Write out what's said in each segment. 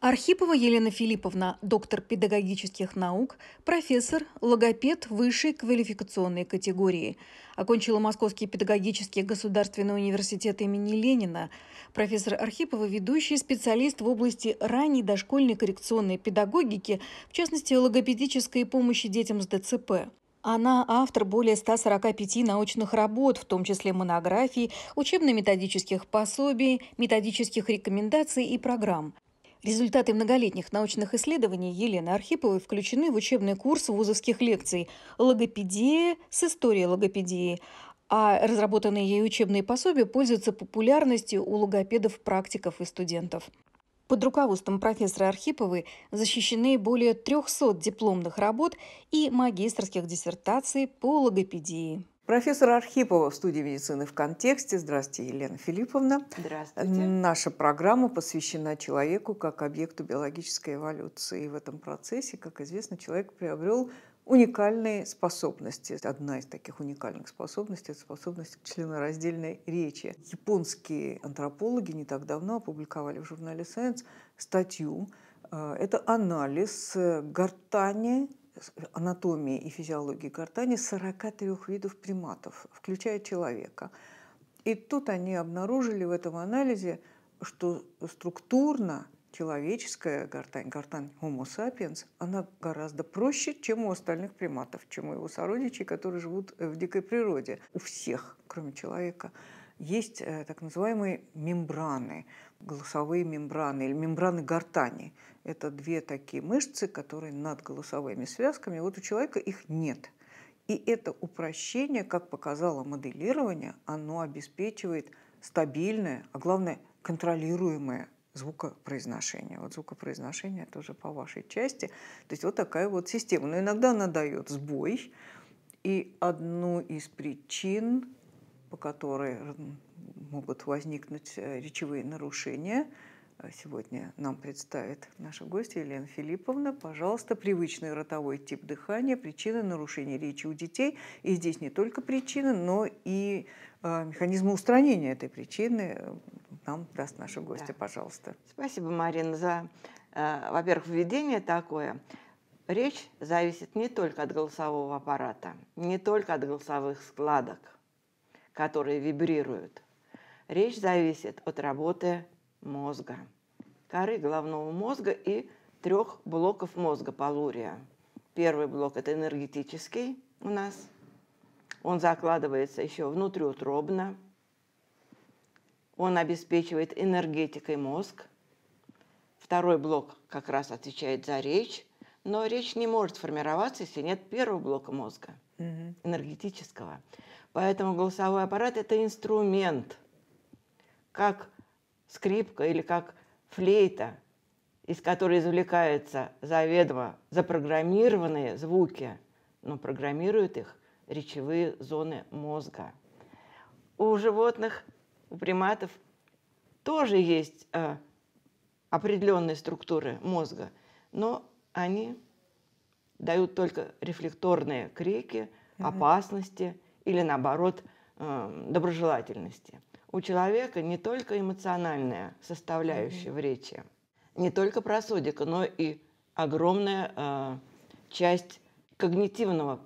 Архипова Елена Филипповна, доктор педагогических наук, профессор, логопед высшей квалификационной категории. Окончила Московский педагогический государственный университет имени Ленина. Профессор Архипова – ведущий специалист в области ранней дошкольной коррекционной педагогики, в частности, логопедической помощи детям с ДЦП. Она автор более 145 научных работ, в том числе монографий, учебно-методических пособий, методических рекомендаций и программ. Результаты многолетних научных исследований Елены Архиповой включены в учебный курс вузовских лекций «Логопедия с историей логопедии», а разработанные ей учебные пособия пользуются популярностью у логопедов, практиков и студентов. Под руководством профессора Архиповой защищены более 300 дипломных работ и магистрских диссертаций по логопедии. Профессор Архипова в студии медицины в контексте. Здравствуйте, Елена Филипповна. Здравствуйте. Наша программа посвящена человеку как объекту биологической эволюции. И в этом процессе, как известно, человек приобрел уникальные способности. Одна из таких уникальных способностей – это способность к членораздельной речи. Японские антропологи не так давно опубликовали в журнале Science статью. Э, это анализ э, гортани анатомии и физиологии гортани 43 видов приматов, включая человека. И тут они обнаружили в этом анализе, что структурно человеческая гортань, гортань Homo sapiens, она гораздо проще, чем у остальных приматов, чем у его сородичей, которые живут э, в дикой природе. У всех, кроме человека, есть э, так называемые мембраны, голосовые мембраны или мембраны гортани. Это две такие мышцы, которые над голосовыми связками. Вот у человека их нет. И это упрощение, как показало моделирование, оно обеспечивает стабильное, а главное, контролируемое звукопроизношение. Вот звукопроизношение тоже по вашей части. То есть вот такая вот система. Но иногда она дает сбой. И одну из причин, по которой могут возникнуть э, речевые нарушения – а сегодня нам представит наша гостья Елена Филипповна. Пожалуйста, привычный ротовой тип дыхания, причины нарушения речи у детей. И здесь не только причины, но и а, механизмы устранения этой причины нам даст наша гостья, да. пожалуйста. Спасибо, Марина, за, а, во-первых, введение такое. Речь зависит не только от голосового аппарата, не только от голосовых складок, которые вибрируют. Речь зависит от работы мозга, коры головного мозга и трех блоков мозга полурия. Первый блок – это энергетический у нас. Он закладывается еще внутриутробно. Он обеспечивает энергетикой мозг. Второй блок как раз отвечает за речь. Но речь не может формироваться, если нет первого блока мозга, энергетического. Поэтому голосовой аппарат – это инструмент, как скрипка или как флейта, из которой извлекаются заведомо запрограммированные звуки, но программируют их речевые зоны мозга. У животных, у приматов тоже есть э, определенные структуры мозга, но они дают только рефлекторные крики mm-hmm. опасности или наоборот э, доброжелательности у человека не только эмоциональная составляющая mm-hmm. в речи, не только просодика, но и огромная э, часть когнитивного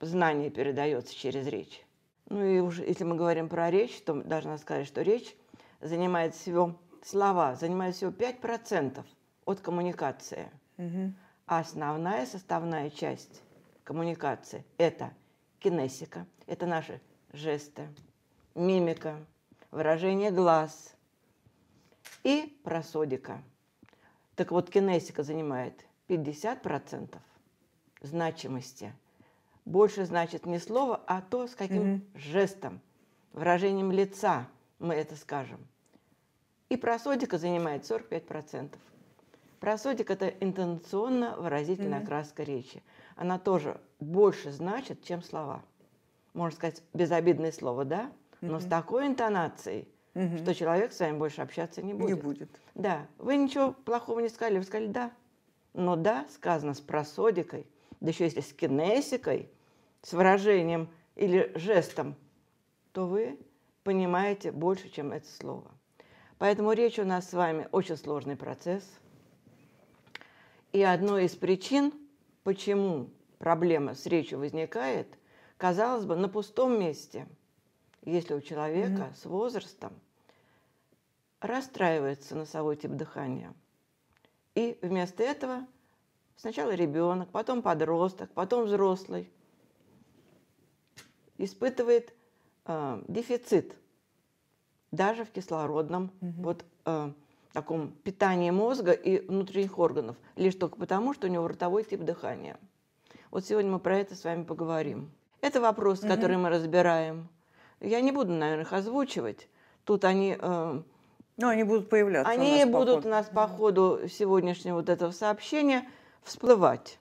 знания передается через речь. Ну и уж если мы говорим про речь, то должна сказать, что речь занимает всего слова, занимает всего 5% от коммуникации. Mm-hmm. А основная составная часть коммуникации – это кинесика, это наши жесты, мимика – выражение глаз и просодика. Так вот, кинесика занимает 50% значимости. Больше значит не слово, а то, с каким угу. жестом, выражением лица мы это скажем. И просодика занимает 45%. Просодик – это интенционно выразительная mm-hmm. окраска речи. Она тоже больше значит, чем слова. Можно сказать, безобидное слово, да? но с такой интонацией, что человек с вами больше общаться не будет. Не будет. Да. Вы ничего плохого не сказали, вы сказали «да». Но «да» сказано с просодикой, да еще если с кинесикой, с выражением или жестом, то вы понимаете больше, чем это слово. Поэтому речь у нас с вами очень сложный процесс. И одной из причин, почему проблема с речью возникает, казалось бы, на пустом месте – если у человека mm-hmm. с возрастом расстраивается носовой тип дыхания. И вместо этого сначала ребенок, потом подросток, потом взрослый испытывает э, дефицит даже в кислородном mm-hmm. вот э, таком питании мозга и внутренних органов, лишь только потому, что у него ротовой тип дыхания. Вот сегодня мы про это с вами поговорим. Это вопрос, mm-hmm. который мы разбираем я не буду, наверное, их озвучивать. Тут они... Э, ну, они будут появляться. Они у нас будут у нас по ходу сегодняшнего вот этого сообщения всплывать.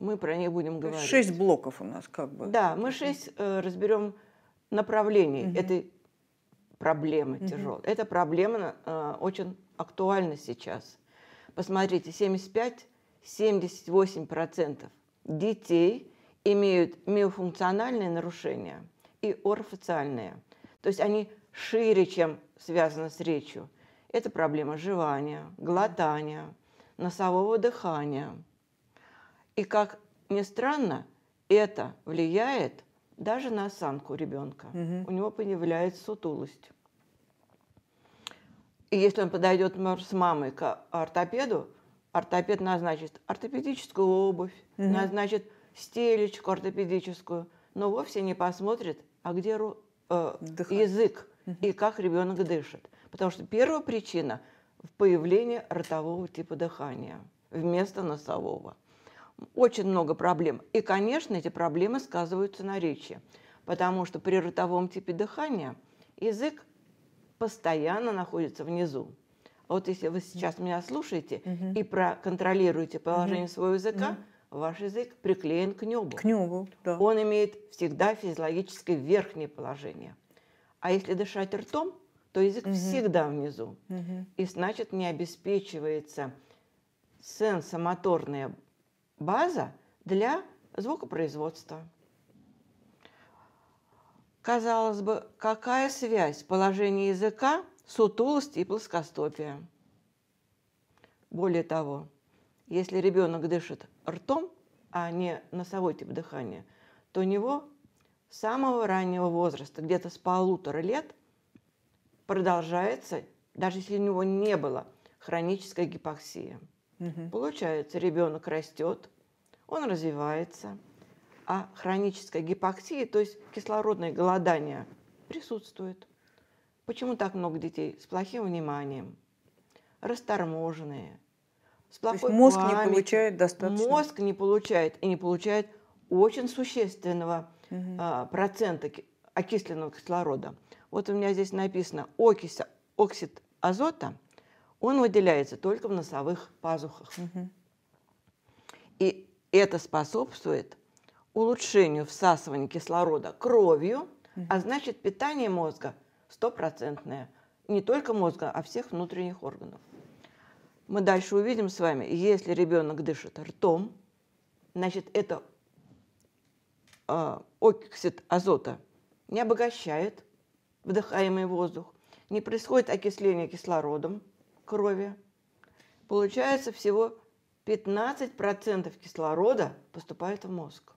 Мы про них будем ну, говорить. Шесть блоков у нас как бы. Да, мы шесть э, разберем направлений угу. этой проблемы угу. тяжелой. Эта проблема э, очень актуальна сейчас. Посмотрите, 75-78% детей имеют миофункциональные нарушения – и орфоциальные. То есть они шире, чем связано с речью. Это проблема жевания, глотания, носового дыхания. И как ни странно, это влияет даже на осанку ребенка. Угу. У него появляется сутулость. И если он подойдет с мамой к ортопеду, ортопед назначит ортопедическую обувь, угу. назначит стелечку ортопедическую, но вовсе не посмотрит а где ру, э, язык угу. и как ребенок дышит. Потому что первая причина в появлении ротового типа дыхания вместо носового. Очень много проблем. И, конечно, эти проблемы сказываются на речи, потому что при ротовом типе дыхания язык постоянно находится внизу. Вот если вы сейчас меня слушаете угу. и проконтролируете положение угу. своего языка, угу ваш язык приклеен к небу. К небу, да. Он имеет всегда физиологическое верхнее положение. А если дышать ртом, то язык угу. всегда внизу. Угу. И значит, не обеспечивается сенсомоторная база для звукопроизводства. Казалось бы, какая связь положения языка, сутулости и плоскостопия? Более того, если ребенок дышит ртом, а не носовой тип дыхания, то у него с самого раннего возраста, где-то с полутора лет, продолжается, даже если у него не было хронической гипоксии. Угу. Получается, ребенок растет, он развивается, а хроническая гипоксия, то есть кислородное голодание, присутствует. Почему так много детей с плохим вниманием, расторможенные, с плохой То есть мозг памятью. не получает достаточно. Мозг не получает и не получает очень существенного угу. процента окисленного кислорода. Вот у меня здесь написано окись, оксид азота, он выделяется только в носовых пазухах. Угу. И это способствует улучшению всасывания кислорода кровью, угу. а значит питание мозга стопроцентное. Не только мозга, а всех внутренних органов мы дальше увидим с вами, если ребенок дышит ртом, значит, это э, а, оксид азота не обогащает вдыхаемый воздух, не происходит окисление кислородом крови. Получается всего 15% кислорода поступает в мозг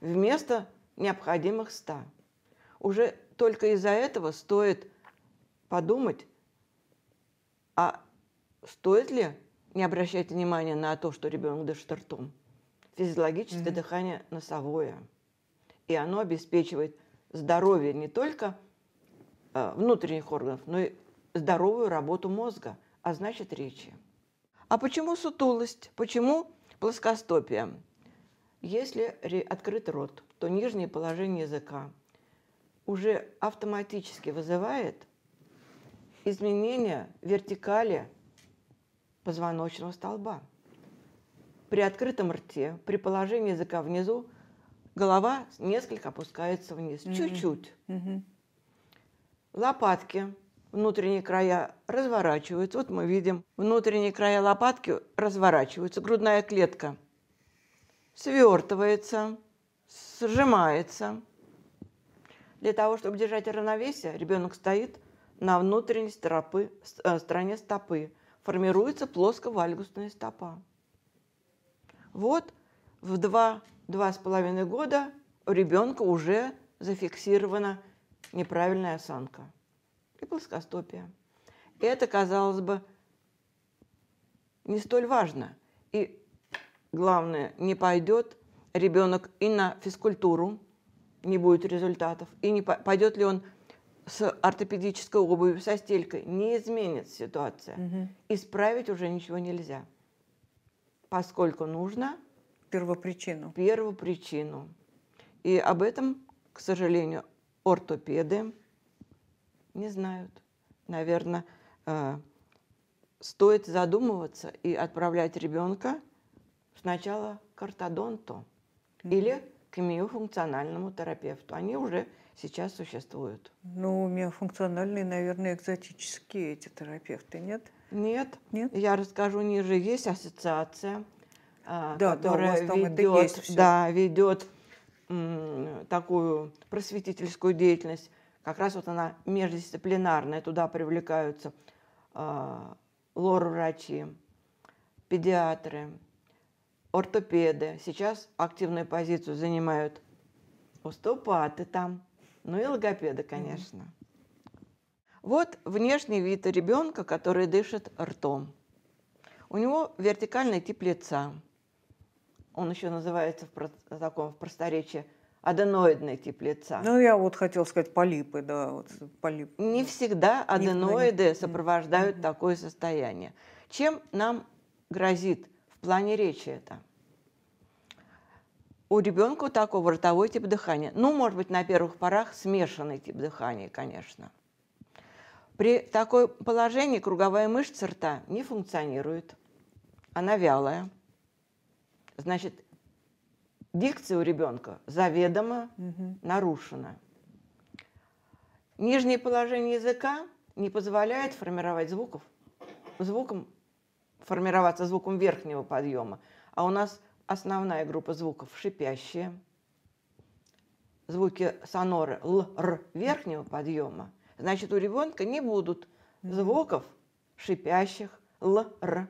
вместо необходимых 100. Уже только из-за этого стоит подумать о Стоит ли не обращать внимания на то, что ребенок дышит ртом? Физиологическое mm-hmm. дыхание носовое. И оно обеспечивает здоровье не только э, внутренних органов, но и здоровую работу мозга, а значит речи. А почему сутулость? Почему плоскостопие? Если открыт рот, то нижнее положение языка уже автоматически вызывает изменение вертикали позвоночного столба. При открытом рте, при положении языка внизу, голова несколько опускается вниз, mm-hmm. чуть-чуть. Mm-hmm. Лопатки, внутренние края разворачиваются. Вот мы видим, внутренние края лопатки разворачиваются, грудная клетка свертывается, сжимается. Для того, чтобы держать равновесие, ребенок стоит на внутренней стропы, э, стороне стопы формируется плоско стопа. Вот в два-два с половиной года у ребенка уже зафиксирована неправильная осанка и плоскостопие. это, казалось бы, не столь важно. И главное, не пойдет ребенок и на физкультуру, не будет результатов, и не пойдет ли он с ортопедической обувью, со стелькой, не изменится ситуация. Угу. Исправить уже ничего нельзя, поскольку нужно первопричину. Первопричину. И об этом, к сожалению, ортопеды не знают. Наверное, э, стоит задумываться и отправлять ребенка сначала к ортодонту mm или к миофункциональному терапевту. Они уже сейчас существуют? Ну, у меня функциональные, наверное, экзотические эти терапевты, нет? Нет. Нет? Я расскажу ниже. Есть ассоциация, а, да, которая да, ведет, да, ведет м, такую просветительскую деятельность. Как раз вот она междисциплинарная. Туда привлекаются э, лор-врачи, педиатры, ортопеды. Сейчас активную позицию занимают остеопаты там, ну и э, логопеда, конечно. Вот внешний вид ребенка, который дышит ртом. У него вертикальный тип лица. Он еще называется в таком в просторечии аденоидный тип лица. Ну, я вот хотел сказать полипы, да, вот полип. Не всегда аденоиды не... сопровождают mm такое состояние. Чем нам грозит в плане речи это? у ребенка такой такого тип дыхания. Ну, может быть, на первых порах смешанный тип дыхания, конечно. При такой положении круговая мышца рта не функционирует. Она вялая. Значит, дикция у ребенка заведомо угу. нарушена. Нижнее положение языка не позволяет формировать звуков. Звуком формироваться звуком верхнего подъема. А у нас Основная группа звуков шипящие. Звуки соноры л, р верхнего подъема. Значит, у ребенка не будут звуков шипящих л, р.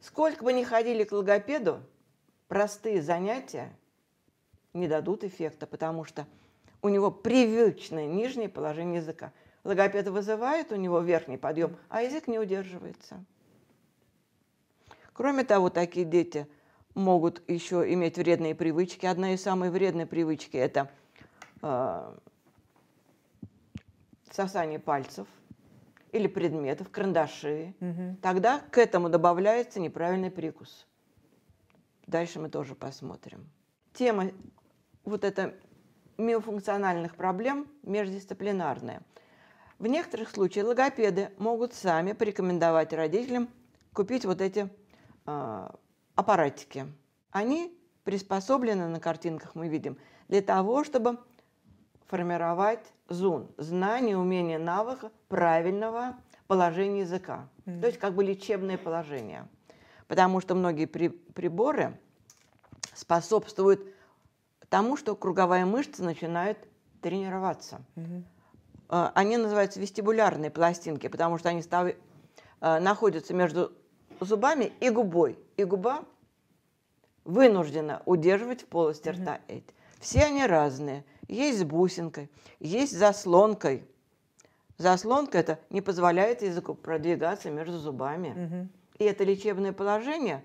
Сколько бы ни ходили к логопеду, простые занятия не дадут эффекта, потому что у него привычное нижнее положение языка. Логопед вызывает у него верхний подъем, а язык не удерживается. Кроме того, такие дети могут еще иметь вредные привычки. Одна из самых вредных привычек – это э, сосание пальцев или предметов, карандаши. Угу. Тогда к этому добавляется неправильный прикус. Дальше мы тоже посмотрим. Тема вот это миофункциональных проблем междисциплинарная. В некоторых случаях логопеды могут сами порекомендовать родителям купить вот эти э, аппаратики. Они приспособлены на картинках, мы видим, для того, чтобы формировать зун, знание, умение, навык правильного положения языка. Mm-hmm. То есть как бы лечебное положение. Потому что многие при, приборы способствуют тому, что круговая мышца начинает тренироваться. Mm-hmm. Они называются вестибулярные пластинки, потому что они став... Э, находятся между зубами и губой и губа вынуждена удерживать в полости угу. рта эти. Все они разные. Есть с бусинкой, есть с заслонкой. Заслонка это не позволяет языку продвигаться между зубами. Угу. И это лечебное положение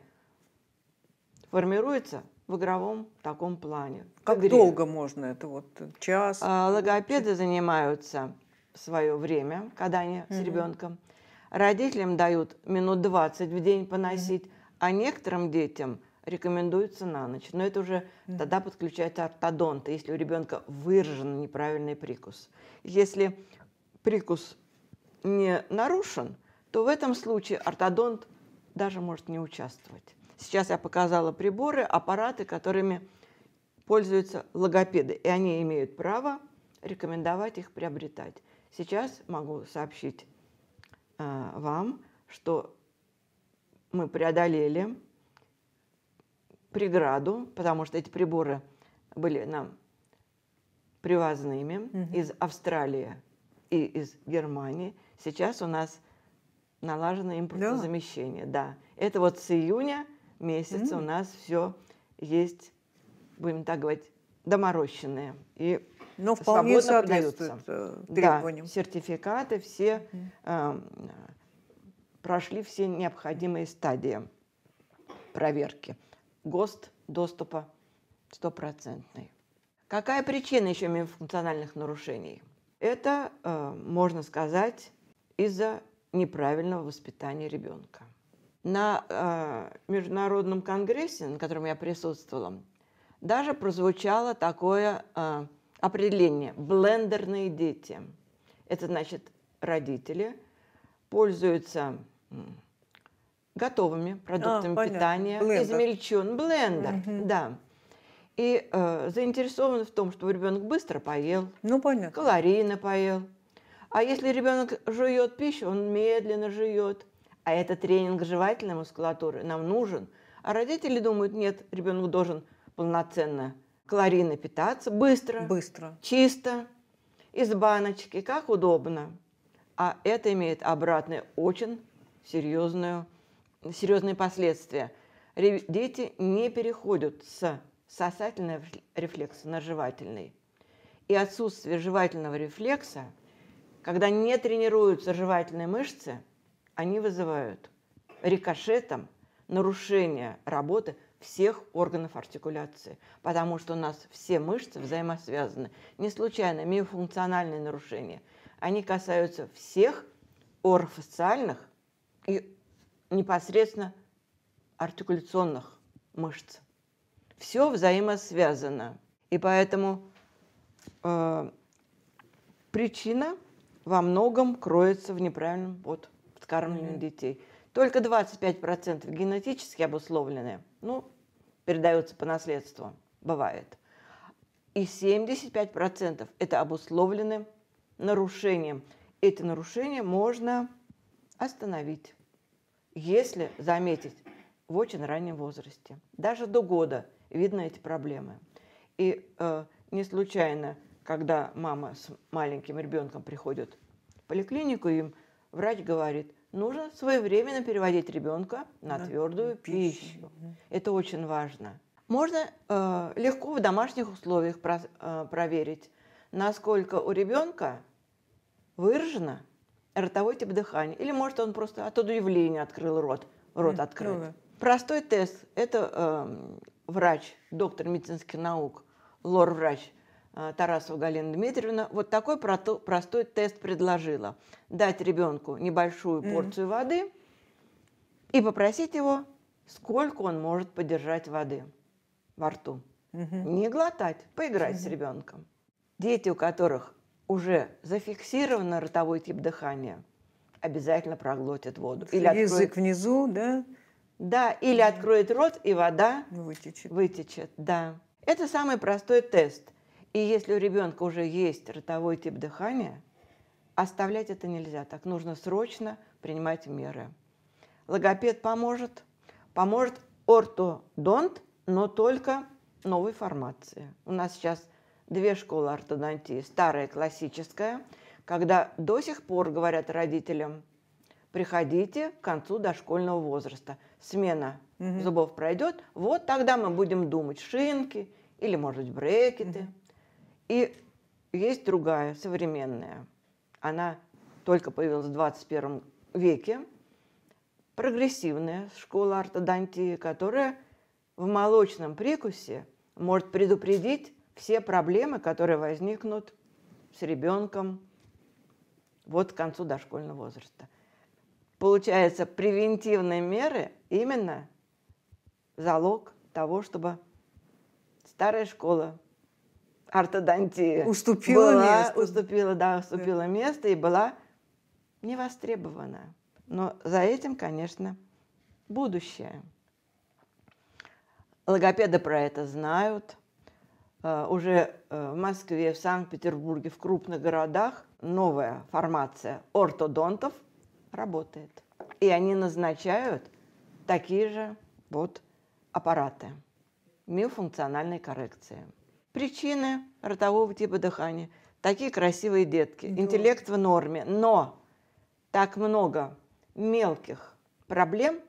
формируется в игровом таком плане. Как игре. долго можно это? Вот э, час? А, логопеды занимаются в свое время, когда они угу. с ребенком. Родителям дают минут 20 в день поносить. Угу а некоторым детям рекомендуется на ночь. Но это уже mm-hmm. тогда подключается ортодонт, если у ребенка выражен неправильный прикус. Если прикус не нарушен, то в этом случае ортодонт даже может не участвовать. Сейчас я показала приборы, аппараты, которыми пользуются логопеды, и они имеют право рекомендовать их приобретать. Сейчас могу сообщить э, вам, что мы преодолели преграду, потому что эти приборы были нам привозными угу. из Австралии и из Германии. Сейчас у нас налажено импортозамещение. Да. да. Это вот с июня месяца угу. у нас все есть, будем так говорить, доморощенные. И Но ну, вполне соответствует э, требованиям. Да, сертификаты все, угу прошли все необходимые стадии проверки. ГОСТ доступа стопроцентный. Какая причина еще мимофункциональных нарушений? Это, э, можно сказать, из-за неправильного воспитания ребенка. На э, международном конгрессе, на котором я присутствовала, даже прозвучало такое э, определение – блендерные дети. Это значит родители – пользуются готовыми а, продуктами а, питания, блендер. измельчен блендер, угу. да. И э, заинтересованы в том, чтобы ребенок быстро поел, ну, понятно. калорийно поел. А если ребенок жует пищу, он медленно жует. А этот тренинг жевательной мускулатуры нам нужен. А родители думают, нет, ребенок должен полноценно калорийно питаться, быстро, быстро. чисто, из баночки, как удобно а это имеет обратное очень серьезную, серьезные последствия. Дети не переходят с сосательного рефлекса на жевательный. И отсутствие жевательного рефлекса, когда не тренируются жевательные мышцы, они вызывают рикошетом нарушение работы всех органов артикуляции, потому что у нас все мышцы взаимосвязаны. Не случайно миофункциональные нарушения они касаются всех орофасциальных и непосредственно артикуляционных мышц. Все взаимосвязано. И поэтому э, причина во многом кроется в неправильном вот, подкармливании mm-hmm. детей. Только 25% генетически обусловлены, ну, передаются по наследству, бывает. И 75% это обусловлены нарушением. Эти нарушения можно остановить, если заметить в очень раннем возрасте. Даже до года видно эти проблемы. И э, не случайно, когда мама с маленьким ребенком приходит в поликлинику, им врач говорит, нужно своевременно переводить ребенка на да, твердую пищу. пищу. Это очень важно. Можно э, легко в домашних условиях про, э, проверить, насколько у ребенка выражено ротовой тип дыхания. Или, может, он просто от удивления открыл рот, рот mm, открыт. Клево. Ну простой тест. Это э, врач, доктор медицинских наук, лор-врач э, Тарасова Галина Дмитриевна. Вот такой прото, простой тест предложила. Дать ребенку небольшую mm. порцию воды и попросить его, сколько он может подержать воды во рту. Mm-hmm. Не глотать, поиграть mm-hmm. с ребенком. Дети, у которых уже зафиксировано ротовой тип дыхания, обязательно проглотит воду. Или Язык откроет... внизу, да? Да, или откроет рот, и вода вытечет. вытечет. Да. Это самый простой тест. И если у ребенка уже есть ротовой тип дыхания, оставлять это нельзя. Так нужно срочно принимать меры. Логопед поможет. Поможет ортодонт, но только новой формации. У нас сейчас две школы ортодонтии. Старая классическая, когда до сих пор говорят родителям, приходите к концу дошкольного возраста. Смена угу. зубов пройдет, вот тогда мы будем думать шинки или, может быть, брекеты. Угу. И есть другая, современная. Она только появилась в 21 веке. Прогрессивная школа ортодонтии, которая в молочном прикусе может предупредить все проблемы, которые возникнут с ребенком вот к концу дошкольного возраста. Получается, превентивные меры именно залог того, чтобы старая школа ортодонтии уступила была, место. Уступила, да, уступила да. место и была не востребована. Но за этим, конечно, будущее. Логопеды про это знают – Э, уже э, в Москве, в Санкт-Петербурге, в крупных городах новая формация ортодонтов работает. И они назначают такие же вот аппараты миофункциональной коррекции. Причины ротового типа дыхания. Такие красивые детки, да. интеллект в норме, но так много мелких проблем,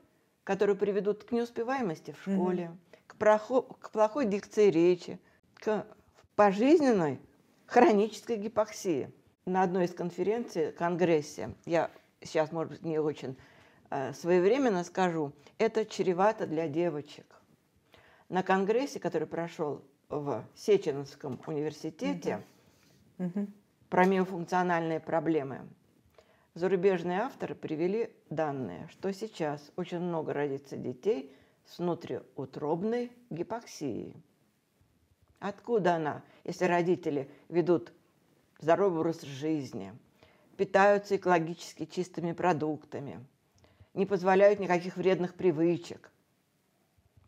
которые приведут к неуспеваемости в школе, угу. к, прохо- к плохой дикции речи, к пожизненной хронической гипоксии. На одной из конференций, конгрессе, я сейчас, может быть, не очень э, своевременно скажу, это чревато для девочек. На конгрессе, который прошел в Сеченовском университете, угу. про миофункциональные проблемы, зарубежные авторы привели данные, что сейчас очень много родится детей с внутриутробной гипоксией. Откуда она, если родители ведут здоровый образ жизни, питаются экологически чистыми продуктами, не позволяют никаких вредных привычек?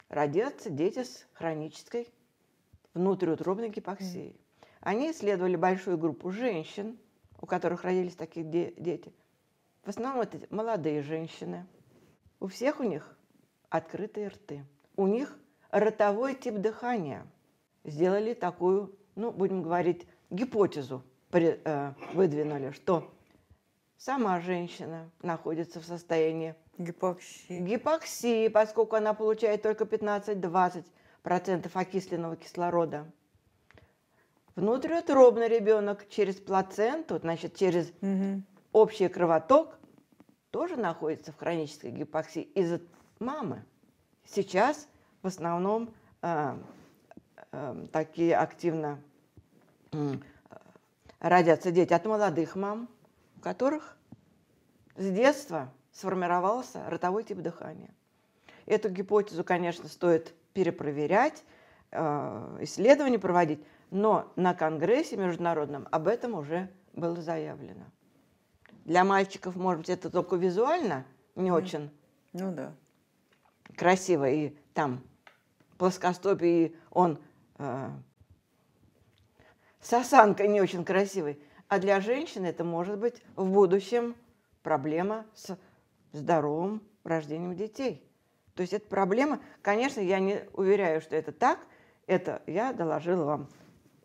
Родятся дети с хронической внутриутробной гипоксией. Они исследовали большую группу женщин, у которых родились такие де- дети. В основном это молодые женщины. У всех у них открытые рты. У них ротовой тип дыхания – сделали такую, ну, будем говорить, гипотезу э, выдвинули, что сама женщина находится в состоянии гипоксии, гипоксии поскольку она получает только 15-20% окисленного кислорода. Внутриутробный ребенок через плаценту, значит, через угу. общий кровоток, тоже находится в хронической гипоксии из-за мамы. Сейчас в основном э, Эм, такие активно э, родятся дети от молодых мам, у которых с детства сформировался ротовой тип дыхания. Эту гипотезу, конечно, стоит перепроверять, э, исследования проводить, но на Конгрессе международном об этом уже было заявлено. Для мальчиков, может быть, это только визуально не очень ну, да. красиво и там плоскостопие, и он а, с осанкой не очень красивой. А для женщины это может быть в будущем проблема с здоровым рождением детей. То есть это проблема, конечно, я не уверяю, что это так, это я доложила вам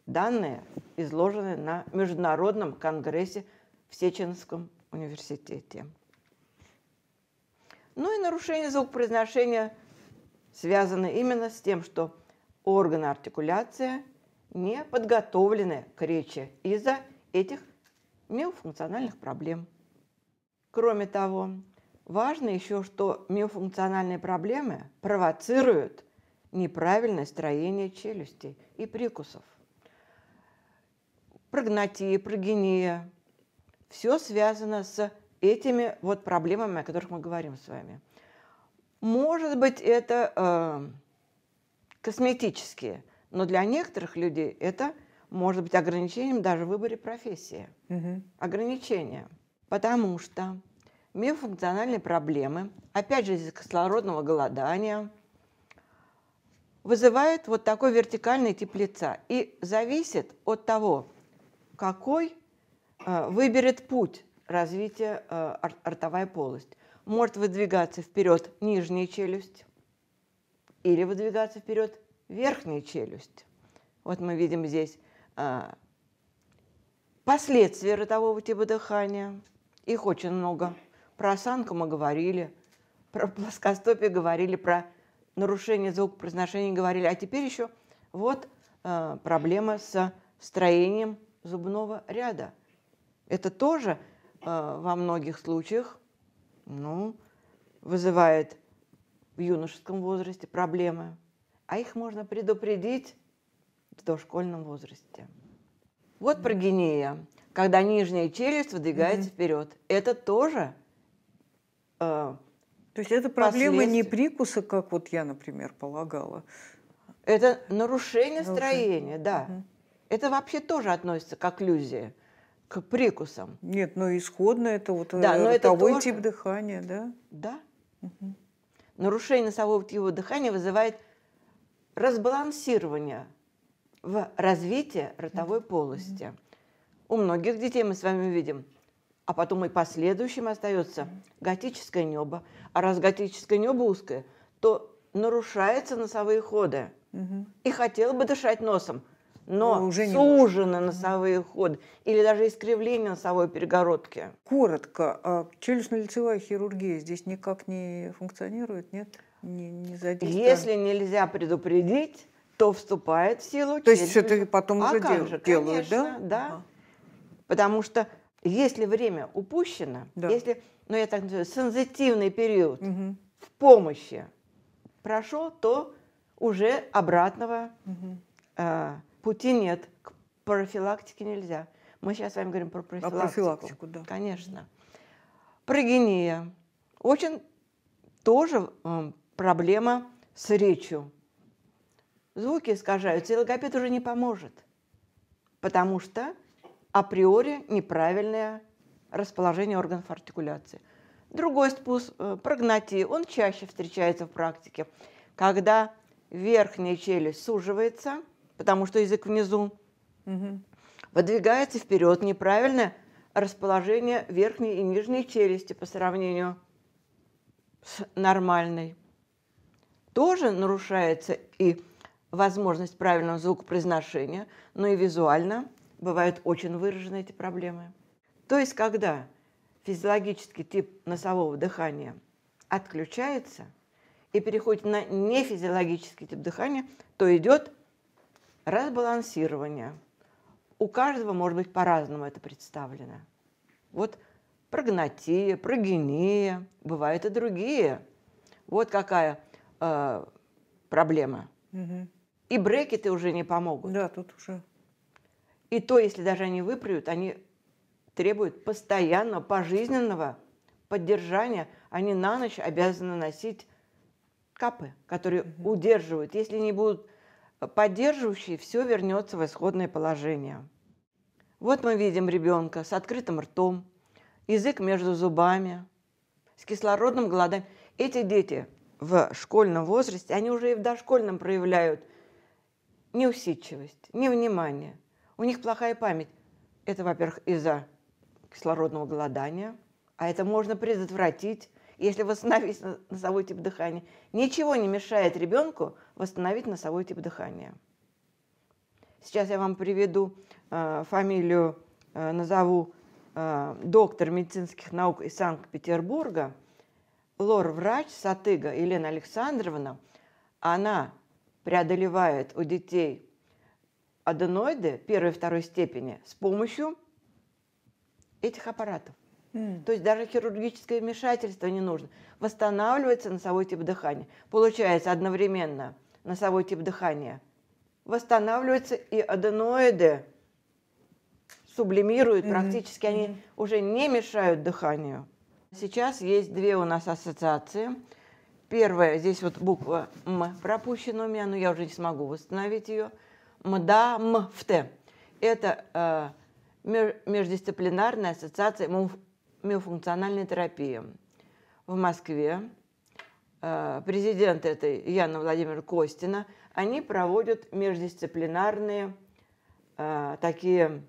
данные, изложенные на Международном конгрессе в Сеченском университете. Ну и нарушение звукопроизношения связано именно с тем, что органы артикуляции не подготовлены к речи из-за этих миофункциональных проблем. Кроме того, важно еще, что миофункциональные проблемы провоцируют неправильное строение челюсти и прикусов. Прогнатия, прогения – все связано с этими вот проблемами, о которых мы говорим с вами. Может быть, это э, косметические. Но для некоторых людей это может быть ограничением даже в выборе профессии. Угу. Ограничение. Потому что миофункциональные проблемы, опять же из-за кислородного голодания, вызывает вот такой вертикальный тип лица и зависит от того, какой э, выберет путь развития э, ор- ротовая полость. Может выдвигаться вперед нижняя челюсть, или выдвигаться вперед верхняя челюсть. Вот мы видим здесь а, последствия ротового типа дыхания. Их очень много. Про осанку мы говорили, про плоскостопие говорили, про нарушение звукопроизношения говорили. А теперь еще вот а, проблема с строением зубного ряда. Это тоже а, во многих случаях ну, вызывает в юношеском возрасте проблемы, а их можно предупредить в дошкольном возрасте. Вот про прогинея, когда нижняя челюсть выдвигается mm-hmm. вперед. Это тоже э, то есть это проблема не прикуса, как вот я, например, полагала. Это нарушение строения, да. Угу. Это вообще тоже относится к окклюзии, к прикусам. Нет, но исходно это вот э, да, но это тоже... тип дыхания, да? Да. Угу нарушение носового путевого дыхания вызывает разбалансирование в развитии ротовой полости. У многих детей мы с вами видим, а потом и последующим остается готическое небо. А раз готическое небо узкое, то нарушаются носовые ходы. И хотел бы дышать носом – но ну, уже сужены нужно. носовые ходы или даже искривление носовой перегородки. Коротко, а челюстно-лицевая хирургия здесь никак не функционирует, нет? Не, не задействован. Если нельзя предупредить, то вступает в силу То есть все-таки потом а уже дел, же, делают, конечно, да? Да. Ага. Потому что если время упущено, да. если, ну я так называю, сензитивный период угу. в помощи прошел, то уже обратного угу пути нет, к профилактике нельзя. Мы сейчас с вами говорим про профилактику. Про профилактику, да. Конечно. Прогения. Очень тоже э, проблема с речью. Звуки искажаются, и логопед уже не поможет, потому что априори неправильное расположение органов артикуляции. Другой способ э, – прогнатия. Он чаще встречается в практике, когда верхняя челюсть суживается – потому что язык внизу. Угу. Выдвигается вперед неправильное расположение верхней и нижней челюсти по сравнению с нормальной. Тоже нарушается и возможность правильного звукопроизношения, но и визуально бывают очень выражены эти проблемы. То есть, когда физиологический тип носового дыхания отключается и переходит на нефизиологический тип дыхания, то идет разбалансирование. У каждого может быть по-разному это представлено. Вот прогнатия, прогения, бывают и другие. Вот какая э, проблема. Угу. И брекеты уже не помогут. Да, тут уже. И то, если даже они выправят, они требуют постоянного, пожизненного поддержания. Они на ночь обязаны носить капы, которые угу. удерживают. Если не будут поддерживающий, все вернется в исходное положение. Вот мы видим ребенка с открытым ртом, язык между зубами, с кислородным голоданием. Эти дети в школьном возрасте, они уже и в дошкольном проявляют неусидчивость, невнимание. У них плохая память. Это, во-первых, из-за кислородного голодания, а это можно предотвратить если восстановить носовой тип дыхания, ничего не мешает ребенку восстановить носовой тип дыхания. Сейчас я вам приведу э, фамилию, э, назову э, доктор медицинских наук из Санкт-Петербурга, лор-врач Сатыга Елена Александровна. Она преодолевает у детей аденоиды первой и второй степени с помощью этих аппаратов. Mm. То есть даже хирургическое вмешательство не нужно. Восстанавливается носовой тип дыхания. Получается одновременно носовой тип дыхания. Восстанавливаются и аденоиды, сублимируют mm-hmm. практически, они mm-hmm. уже не мешают дыханию. Сейчас есть две у нас ассоциации. Первая, здесь вот буква М пропущена у меня, но я уже не смогу восстановить ее. МДА, МФТ. Это э, междисциплинарная ассоциация миофункциональной терапии в Москве. Э, президент этой Яна Владимир Костина. Они проводят междисциплинарные э, такие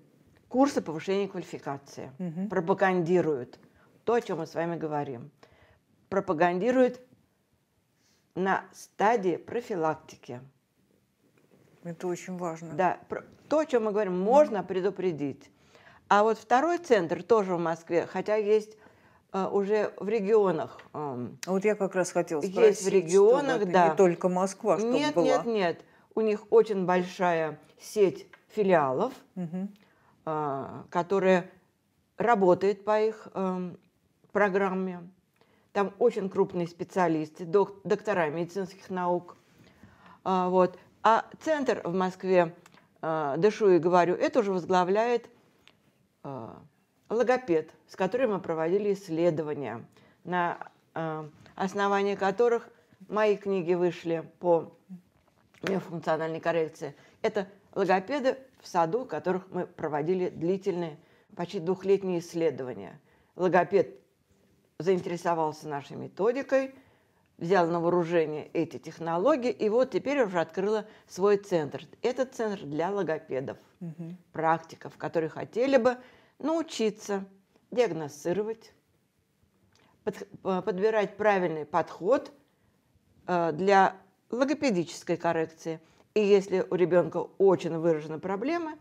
курсы повышения квалификации. Угу. Пропагандируют то, о чем мы с вами говорим. Пропагандируют на стадии профилактики. Это очень важно. Да, то, о чем мы говорим, можно предупредить. А вот второй центр тоже в Москве, хотя есть э, уже в регионах. Эм, а вот я как раз хотела спросить. Есть в регионах, да. Не только Москва, чтобы Нет, была. нет, нет. У них очень большая сеть филиалов, угу. которая работает по их эм, программе. Там очень крупные специалисты, док, доктора медицинских наук. Э, вот. А центр в Москве, дышу и говорю, это уже возглавляет Э, логопед, с которым мы проводили исследования, на э, основании которых мои книги вышли по функциональной коррекции. Это логопеды в саду, которых мы проводили длительные, почти двухлетние исследования. Логопед заинтересовался нашей методикой, взял на вооружение эти технологии, и вот теперь уже открыла свой центр. Этот центр для логопедов угу. практиков, которые хотели бы научиться диагностировать, под, э, подбирать правильный подход э, для логопедической коррекции. И если у ребенка очень выражены проблемы,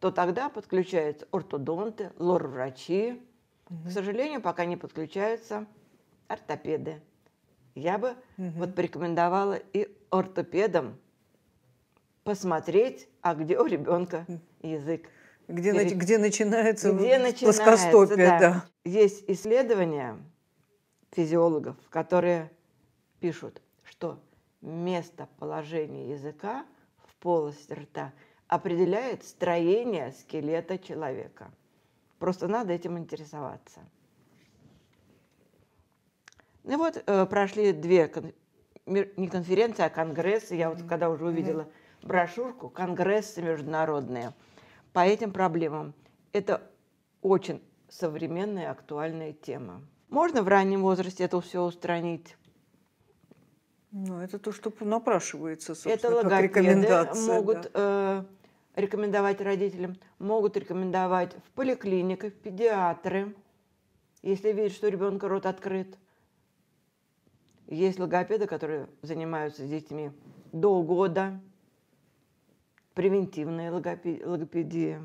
то тогда подключаются ортодонты, лор-врачи. Угу. К сожалению, пока не подключаются ортопеды. Я бы угу. вот порекомендовала и ортопедам посмотреть, а где у ребенка язык. Где, Перед... где начинается где начинается, плоскостопие, да. да. Есть исследования физиологов, которые пишут, что местоположение языка в полости рта определяет строение скелета человека. Просто надо этим интересоваться. Ну вот э, прошли две кон... не конференции, а конгрессы. Я вот когда уже увидела mm брошюрку «Конгрессы международные» по этим проблемам. Это очень современная и актуальная тема. Можно в раннем возрасте это все устранить? Ну, это то, что напрашивается, собственно, это как рекомендация. могут да. э, рекомендовать родителям, могут рекомендовать в поликлиниках, педиатры, если видят, что ребенка рот открыт. Есть логопеды, которые занимаются с детьми до года, превентивной логопедии.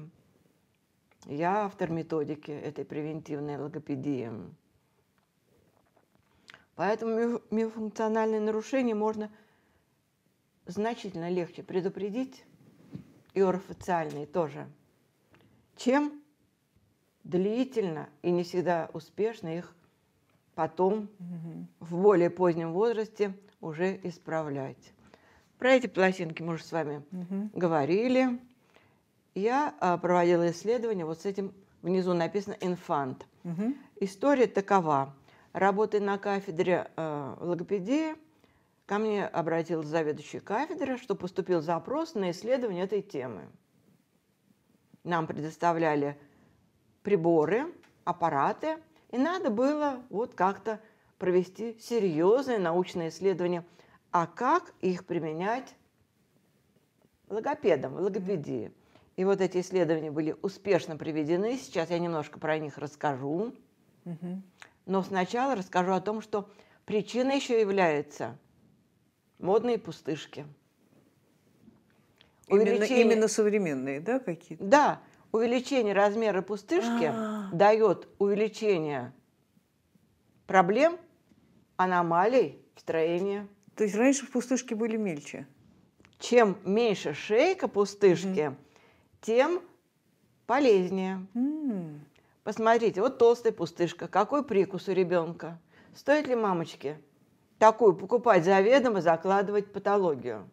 Я автор методики этой превентивной логопедии. Поэтому миофункциональные нарушения можно значительно легче предупредить, и орфоциальные тоже, чем длительно и не всегда успешно их потом угу. в более позднем возрасте уже исправлять. Про эти пластинки мы уже с вами угу. говорили. Я а, проводила исследование вот с этим, внизу написано «инфант». Угу. История такова. Работая на кафедре э, логопедии, ко мне обратилась заведующая кафедры, что поступил запрос на исследование этой темы. Нам предоставляли приборы, аппараты, и надо было вот как-то провести серьезное научное исследование – а как их применять логопедам, логопедии. И вот эти исследования были успешно приведены. Сейчас я немножко про них расскажу. Но сначала расскажу о том, что причина еще является модные пустышки. Именно, именно современные, да, какие-то? Да. Увеличение размера пустышки А-а-а. дает увеличение проблем, аномалий в строении то есть раньше пустышки были мельче. Чем меньше шейка пустышки, угу. тем полезнее. м Посмотрите, вот толстая пустышка. Какой прикус у ребенка? Стоит ли мамочке такую покупать заведомо, закладывать патологию?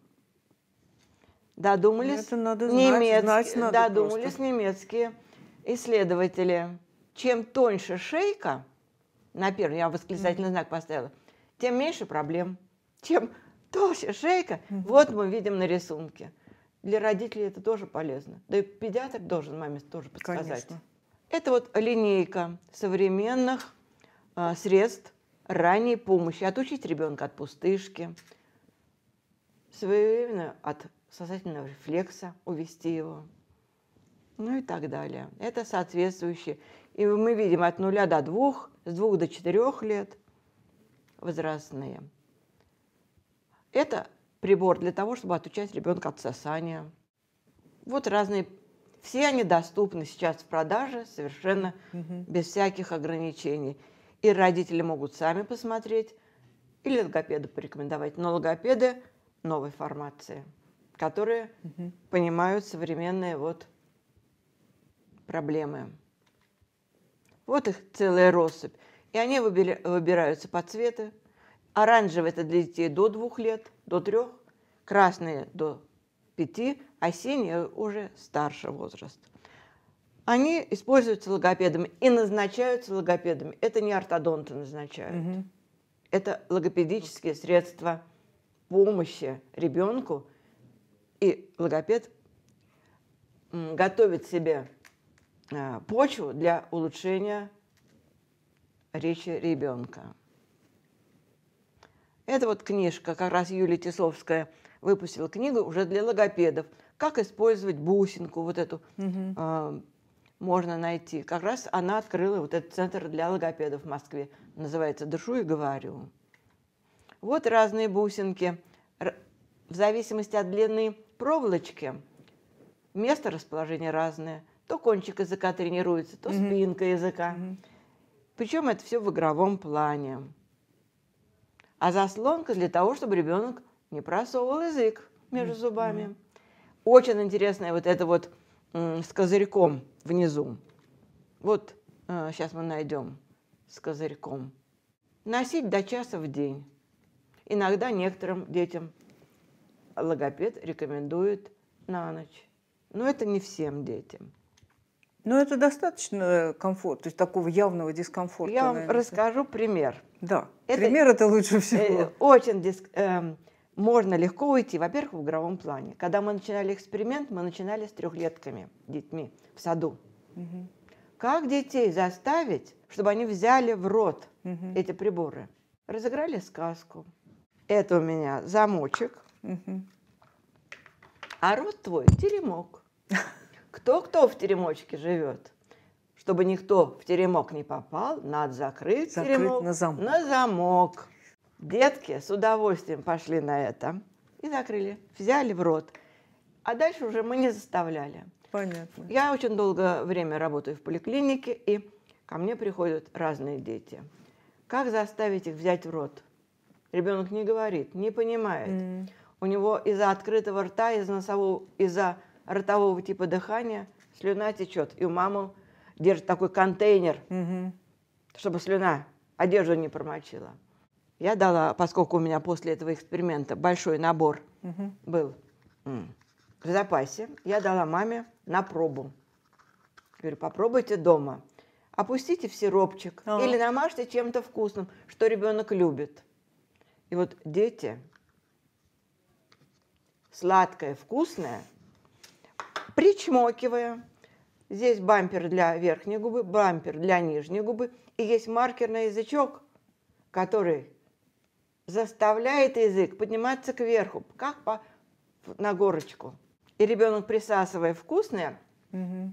Додумались Это надо знать, немецкие, знать надо додумались немецкие исследователи. Чем тоньше шейка, на первый я восклицательный mm знак поставила, тем меньше проблем чем толще шейка, угу. вот мы видим на рисунке. Для родителей это тоже полезно. Да и педиатр должен маме тоже подсказать. Конечно. Это вот линейка современных э, средств ранней помощи. Отучить ребенка от пустышки, своевременно от сосательного рефлекса увести его, ну и так далее. Это соответствующие. И мы видим от нуля до двух, с двух до четырех лет возрастные. Это прибор для того, чтобы отучать ребенка от сосания. Вот разные. Все они доступны сейчас в продаже совершенно угу. без всяких ограничений. И родители могут сами посмотреть, или логопеду порекомендовать. Но логопеды новой формации, которые угу. понимают современные вот проблемы. Вот их целая россыпь. И они выбираются по цвету, Оранжевый – это для детей до двух лет, до трех. Красный – до пяти, а синий – уже старше возраст. Они используются логопедами и назначаются логопедами. Это не ортодонты назначают. Угу. Это логопедические средства помощи ребенку. И логопед готовит себе а, почву для улучшения речи ребенка. Это вот книжка, как раз Юлия Тесовская выпустила книгу уже для логопедов. Как использовать бусинку вот эту угу. э, можно найти. Как раз она открыла вот этот центр для логопедов в Москве. Называется «Дышу и говорю». Вот разные бусинки. В зависимости от длины проволочки место расположения разное. То кончик языка тренируется, то угу. спинка языка. Угу. Причем это все в игровом плане а заслонка для того, чтобы ребенок не просовывал язык между зубами. Очень интересное вот это вот с козырьком внизу. Вот сейчас э, мы найдем с козырьком. Носить до часа в день. Иногда некоторым детям логопед рекомендует на ночь. Но это не всем детям. Ну, это достаточно комфорт, то есть такого явного дискомфорта. Я вам наверное. расскажу пример. Да, это, пример это лучше э, всего. Э, очень диск, э, можно легко уйти, во-первых, в игровом плане. Когда мы начинали эксперимент, мы начинали с трехлетками, детьми, в саду. Угу. Как детей заставить, чтобы они взяли в рот угу. эти приборы? Разыграли сказку. Это у меня замочек, угу. а рот твой теремок. Кто-кто в теремочке живет? Чтобы никто в теремок не попал, надо закрыть, закрыть теремок на замок. на замок. Детки с удовольствием пошли на это и закрыли, взяли в рот. А дальше уже мы не заставляли. Понятно. Я очень долгое время работаю в поликлинике, и ко мне приходят разные дети. Как заставить их взять в рот? Ребенок не говорит, не понимает. Mm. У него из-за открытого рта, из носового, из-за ротового типа дыхания, слюна течет. И у мамы держит такой контейнер, угу. чтобы слюна одежду не промочила. Я дала, поскольку у меня после этого эксперимента большой набор угу. был в запасе, я дала маме на пробу. Говорю, попробуйте дома. Опустите в сиропчик а. или намажьте чем-то вкусным, что ребенок любит. И вот дети сладкое, вкусное причмокивая. Здесь бампер для верхней губы, бампер для нижней губы. И есть маркер на язычок, который заставляет язык подниматься кверху, как по, на горочку. И ребенок, присасывая вкусное, угу.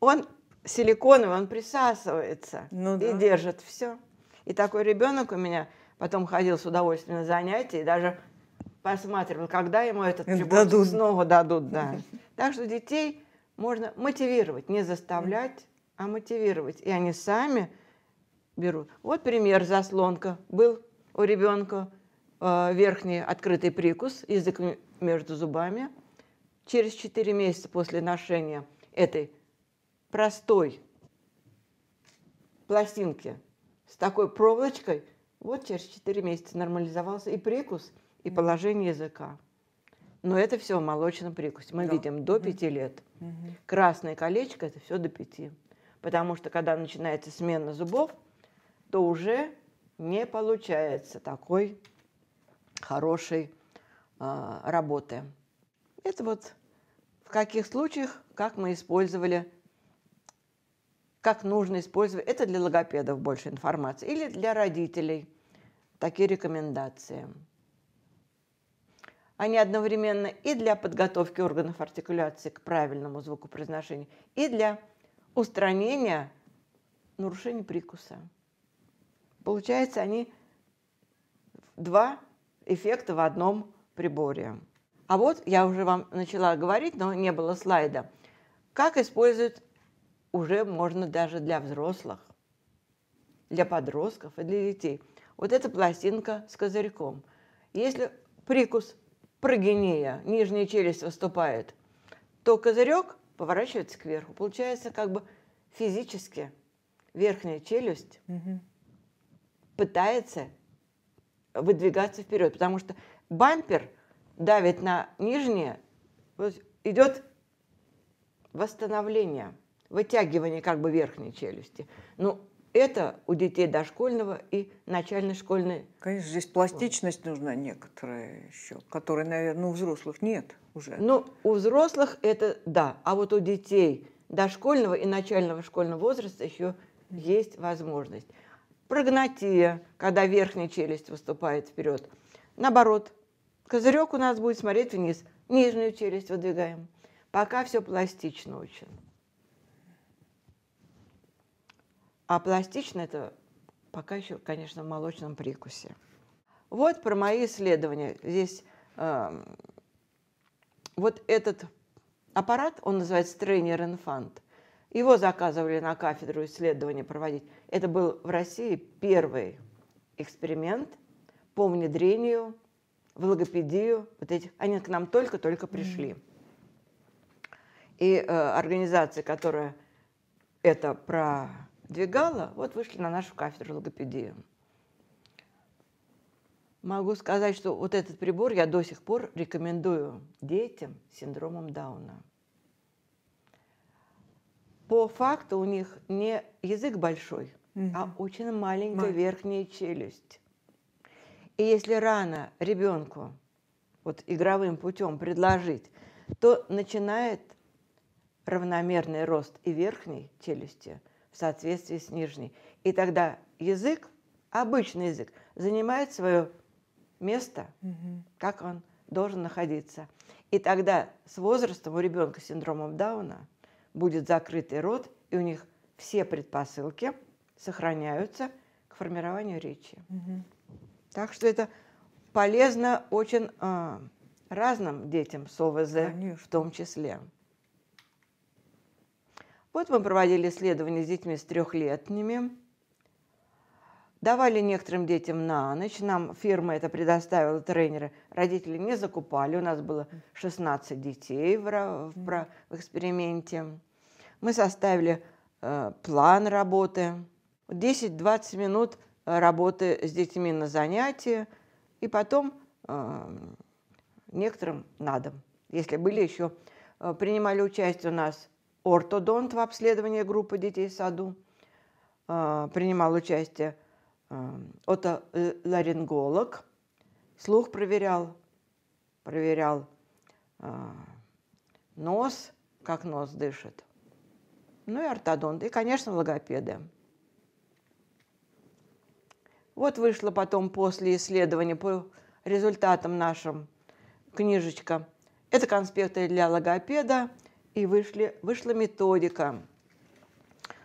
он силиконовый, он присасывается ну, да. и держит все. И такой ребенок у меня потом ходил с удовольствием на занятия и даже посматривал, когда ему этот приборчик дадут. снова дадут. Да. Так что детей можно мотивировать, не заставлять, а мотивировать. И они сами берут. Вот пример заслонка. Был у ребенка э, верхний открытый прикус, язык между зубами. Через 4 месяца после ношения этой простой пластинки с такой проволочкой, вот через 4 месяца нормализовался и прикус, и положение языка. Но это все молочная прикусь. Мы да. видим до пяти лет. Угу. Красное колечко это все до пяти, Потому что когда начинается смена зубов, то уже не получается такой хорошей э, работы. Это вот в каких случаях, как мы использовали, как нужно использовать. Это для логопедов больше информации или для родителей такие рекомендации. Они одновременно и для подготовки органов артикуляции к правильному звукопроизношению, и для устранения нарушений прикуса. Получается, они два эффекта в одном приборе. А вот я уже вам начала говорить, но не было слайда. Как используют уже можно даже для взрослых, для подростков и для детей. Вот эта пластинка с козырьком. Если прикус прыгинея, нижняя челюсть выступает, то козырек поворачивается кверху. Получается как бы физически верхняя челюсть угу. пытается выдвигаться вперед, потому что бампер давит на нижнее, вот идет восстановление, вытягивание как бы верхней челюсти. Ну, это у детей дошкольного и начальной школьной. Конечно, здесь пластичность нужна некоторая еще, которой, наверное, ну, у взрослых нет уже. Ну, у взрослых это да, а вот у детей дошкольного и начального школьного возраста еще есть возможность. Прогнатия, когда верхняя челюсть выступает вперед. Наоборот, козырек у нас будет смотреть вниз, нижнюю челюсть выдвигаем. Пока все пластично очень. А пластично это пока еще, конечно, в молочном прикусе. Вот про мои исследования. Здесь э, вот этот аппарат, он называется тренер инфант. Его заказывали на кафедру исследования проводить. Это был в России первый эксперимент по внедрению в логопедию. Вот этих, они к нам только-только пришли. И э, организация, которая это про продвигала, вот вышли на нашу кафедру логопедии. Могу сказать, что вот этот прибор я до сих пор рекомендую детям с синдромом Дауна. По факту у них не язык большой, угу. а очень маленькая Маль. верхняя челюсть. И если рано ребенку вот игровым путем предложить, то начинает равномерный рост и верхней челюсти – в соответствии с нижней. И тогда язык, обычный язык, занимает свое место, угу. как он должен находиться. И тогда с возрастом у ребенка с синдромом Дауна будет закрытый рот, и у них все предпосылки сохраняются к формированию речи. Угу. Так что это полезно очень э, разным детям с ОВЗ Конечно. в том числе. Вот мы проводили исследования с детьми с трехлетними. Давали некоторым детям на ночь. Нам фирма это предоставила, тренеры. Родители не закупали. У нас было 16 детей в, в, в, в эксперименте. Мы составили э, план работы. 10-20 минут э, работы с детьми на занятии. И потом э, некоторым на дом. Если были еще, э, принимали участие у нас ортодонт в обследовании группы детей в саду, а, принимал участие а, отоларинголог, слух проверял, проверял а, нос, как нос дышит, ну и ортодонт, и, конечно, логопеды. Вот вышла потом после исследования по результатам нашим книжечка. Это конспекты для логопеда – и вышли, вышла методика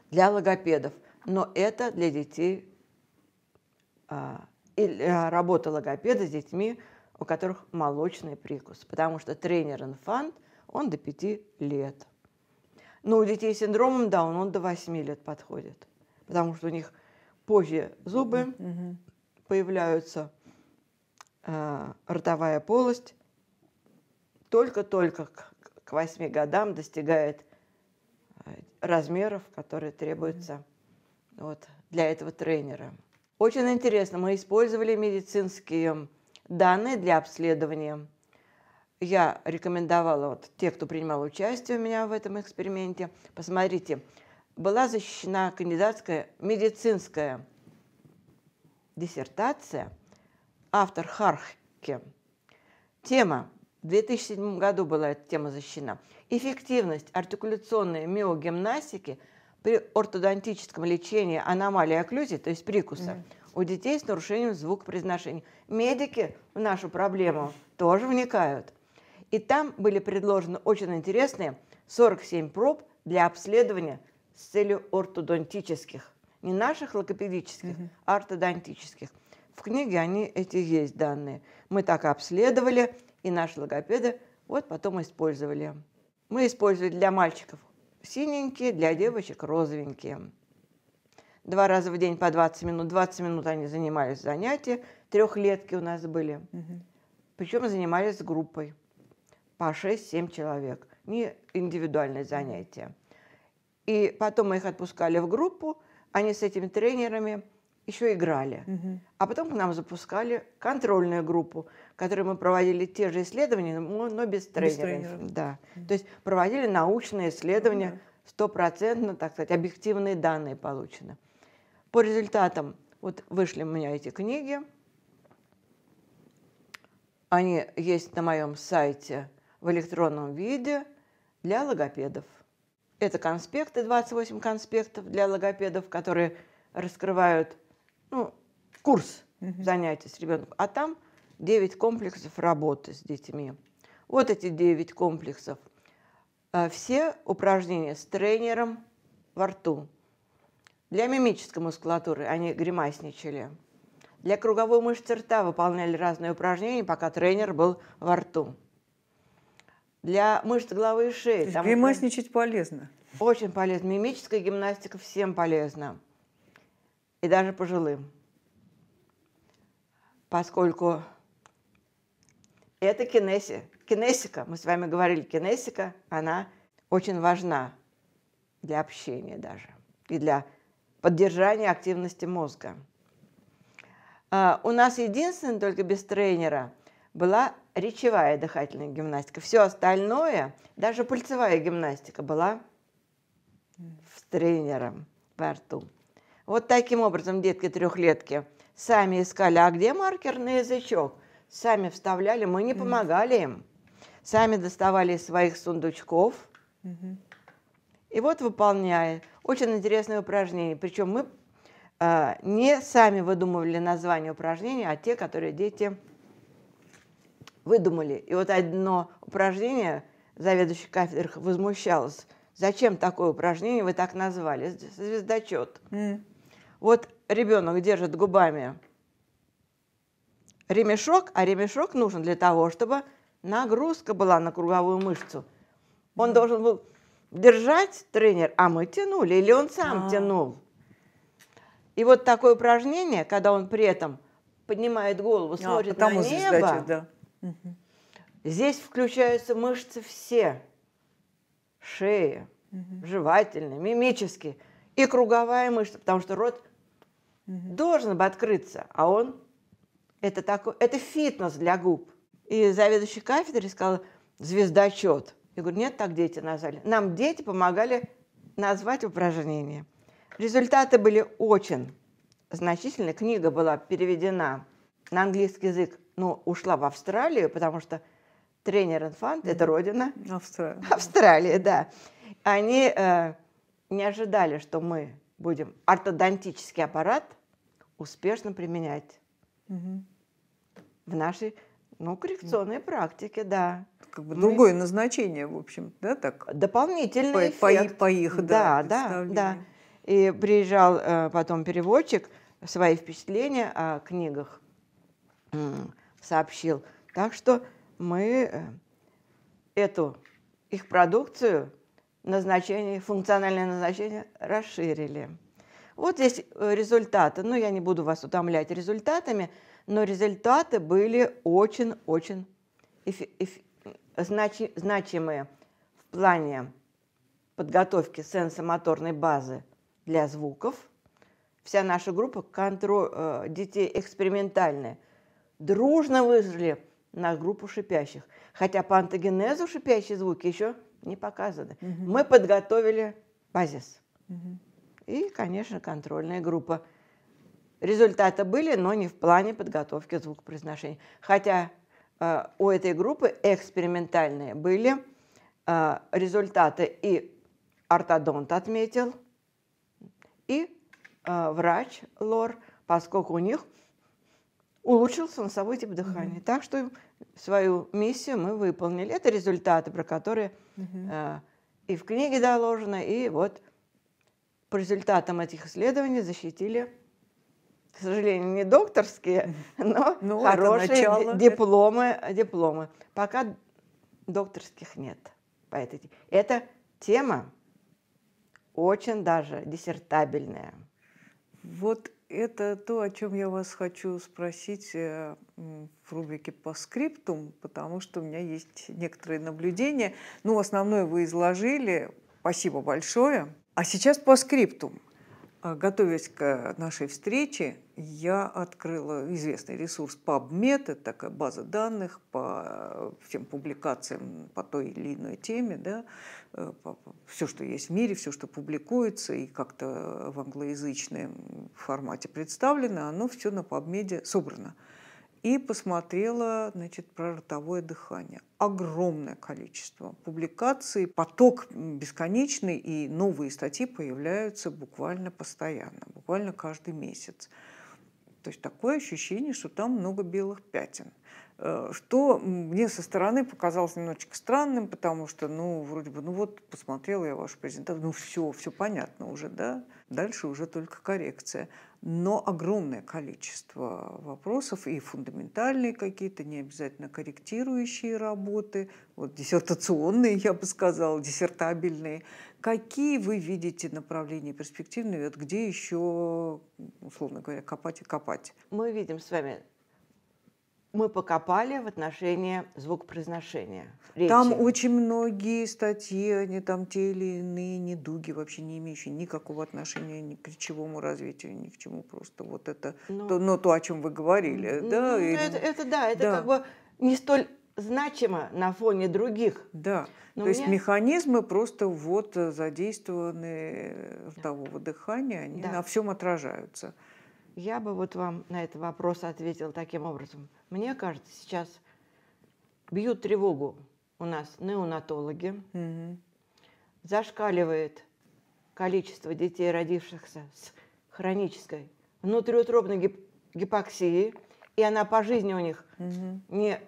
для логопедов, но это для детей, а, и, э, работа логопеда с детьми, у которых молочный прикус, потому что тренер-инфант, он до 5 лет. Но у детей с синдромом Даун он до 8 лет подходит, потому что у них позже зубы mm-hmm. появляются, э, ротовая полость, только-только к к восьми годам достигает э, размеров, которые требуются вот, для этого тренера. Очень интересно, мы использовали медицинские данные для обследования. Я рекомендовала, вот, те, кто принимал участие у меня в этом эксперименте, посмотрите, была защищена кандидатская медицинская диссертация, автор Хархке. Тема в 2007 году была эта тема защищена. Эффективность артикуляционной миогимнастики при ортодонтическом лечении аномалии окклюзии, то есть прикуса, mm. у детей с нарушением звукопроизношения. Медики в нашу проблему тоже вникают. И там были предложены очень интересные 47 проб для обследования с целью ортодонтических. Не наших логопедических, mm-hmm. а ортодонтических. В книге они эти есть данные. Мы так обследовали и наши логопеды вот потом использовали. Мы использовали для мальчиков синенькие, для девочек розовенькие. Два раза в день по 20 минут. 20 минут они занимались занятия. Трехлетки у нас были. Угу. Причем занимались с группой по 6-7 человек. Не индивидуальные занятия. И потом мы их отпускали в группу. Они с этими тренерами еще играли. Угу. А потом к нам запускали контрольную группу которые мы проводили те же исследования, но, без тренеров. Без тренеров. Да. Mm-hmm. То есть проводили научные исследования, ну стопроцентно, так сказать, объективные данные получены. По результатам вот вышли у меня эти книги. Они есть на моем сайте в электронном виде для логопедов. Это конспекты, 28 конспектов для логопедов, которые раскрывают ну, курс занятий с ребенком. А там 9 комплексов работы с детьми. Вот эти 9 комплексов. Э, все упражнения с тренером во рту. Для мимической мускулатуры они гримасничали. Для круговой мышцы рта выполняли разные упражнения, пока тренер был во рту. Для мышц головы и шеи... То есть там гримасничать полезно. Очень полезно. Мимическая гимнастика всем полезна. И даже пожилым. Поскольку это кинесия. Кинесика, мы с вами говорили, кинесика, она очень важна для общения даже и для поддержания активности мозга. А, у нас единственное, только без тренера, была речевая дыхательная гимнастика. Все остальное, даже пульсовая гимнастика была с тренером во рту. Вот таким образом детки трехлетки сами искали, а где маркер на язычок – сами вставляли, мы не помогали им. Сами доставали из своих сундучков. И вот выполняя очень интересное упражнение. Причем мы э, не сами выдумывали название упражнения, а те, которые дети выдумали. И вот одно упражнение заведующий кафедрой возмущалась. Зачем такое упражнение вы так назвали? Звездочет. Mm. Вот ребенок держит губами ремешок, а ремешок нужен для того, чтобы нагрузка была на круговую мышцу. Он должен был держать тренер, а мы тянули, или он сам А-а-а. тянул. И вот такое упражнение, когда он при этом поднимает голову, а, смотрит а, на небо, здесь, значит, да. здесь включаются мышцы все. Шея, угу. жевательные, мимические. И круговая мышца, потому что рот угу. должен бы открыться, а он это, такой, это фитнес для губ. И заведующий кафедрой сказал «звездочет». Я говорю, нет, так дети назвали. Нам дети помогали назвать упражнение. Результаты были очень значительные. Книга была переведена на английский язык, но ушла в Австралию, потому что тренер инфант это родина. Австралия. Австралия, да. Они э, не ожидали, что мы будем ортодонтический аппарат успешно применять в нашей ну, коррекционной практике, да. Как бы другое Мы... назначение, в общем, да, так? Дополнительный по, эффект. По, их, по их, да, да, да, да. И приезжал э, потом переводчик, свои впечатления о книгах э, сообщил. Так что мы э, эту их продукцию, назначение, функциональное назначение расширили. Вот здесь э, результаты. Ну, я не буду вас утомлять результатами, но результаты были очень-очень значимые в плане подготовки сенсомоторной базы для звуков. Вся наша группа контроль, э, детей экспериментальная дружно выжили на группу шипящих. Хотя по антогенезу шипящие звуки еще не показаны. Угу. Мы подготовили базис. Угу и, конечно, контрольная группа. Результаты были, но не в плане подготовки звукопроизношения. Хотя э, у этой группы экспериментальные были э, результаты и ортодонт отметил, и э, врач Лор, поскольку у них улучшился носовой тип дыхания. Mm-hmm. Так что свою миссию мы выполнили. Это результаты, про которые mm-hmm. э, и в книге доложено, и вот по результатам этих исследований защитили, к сожалению, не докторские, но ну, хорошие дипломы, дипломы. Пока докторских нет по этой теме. Эта тема очень даже диссертабельная. Вот это то, о чем я вас хочу спросить э, в рубрике по скриптум, потому что у меня есть некоторые наблюдения. Ну, основное вы изложили. Спасибо большое. А сейчас по скрипту. А, готовясь к э, нашей встрече, я открыла известный ресурс PubMed, это такая база данных по э, всем публикациям по той или иной теме, да, э, все, что есть в мире, все, что публикуется и как-то в англоязычном формате представлено, оно все на PubMed собрано и посмотрела значит, про ротовое дыхание. Огромное количество публикаций, поток бесконечный, и новые статьи появляются буквально постоянно, буквально каждый месяц. То есть такое ощущение, что там много белых пятен. Э, что мне со стороны показалось немножечко странным, потому что, ну, вроде бы, ну вот, посмотрела я вашу презентацию, ну все, все понятно уже, да, дальше уже только коррекция. Но огромное количество вопросов и фундаментальные какие-то, не обязательно корректирующие работы, вот диссертационные, я бы сказала, диссертабельные. Какие вы видите направления перспективные, вот где еще, условно говоря, копать и копать? Мы видим с вами мы покопали в отношении звукопроизношения. Речи. Там очень многие статьи, они там те или иные недуги, вообще не имеющие никакого отношения ни к речевому развитию, ни к чему. Просто вот это, ну, то, ну, то о чем вы говорили. Ну, да, ну, или... это, это да, это да. как бы не столь значимо на фоне других. Да, Но то есть меня... механизмы просто вот э, задействованы ртового э, да. дыхания, они да. на всем отражаются. Я бы вот вам на этот вопрос ответил таким образом. Мне кажется, сейчас бьют тревогу у нас неонатологи. Угу. Зашкаливает количество детей, родившихся с хронической внутриутробной гип гипоксией, и она по жизни у них угу. не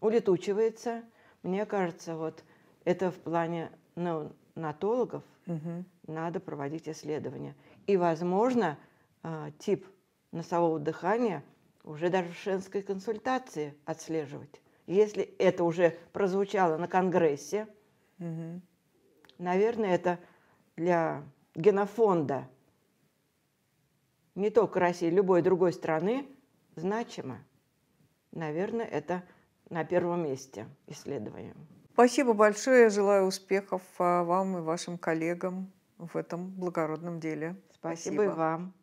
улетучивается. Мне кажется, вот это в плане неонатологов угу. надо проводить исследования. И, возможно, а, тип носового дыхания уже даже в женской консультации отслеживать. Если это уже прозвучало на конгрессе, угу. наверное, это для генофонда не только России, любой другой страны значимо. Наверное, это на первом месте исследование. Спасибо большое. Желаю успехов а, вам и вашим коллегам в этом благородном деле. Спасибо, Спасибо. и вам.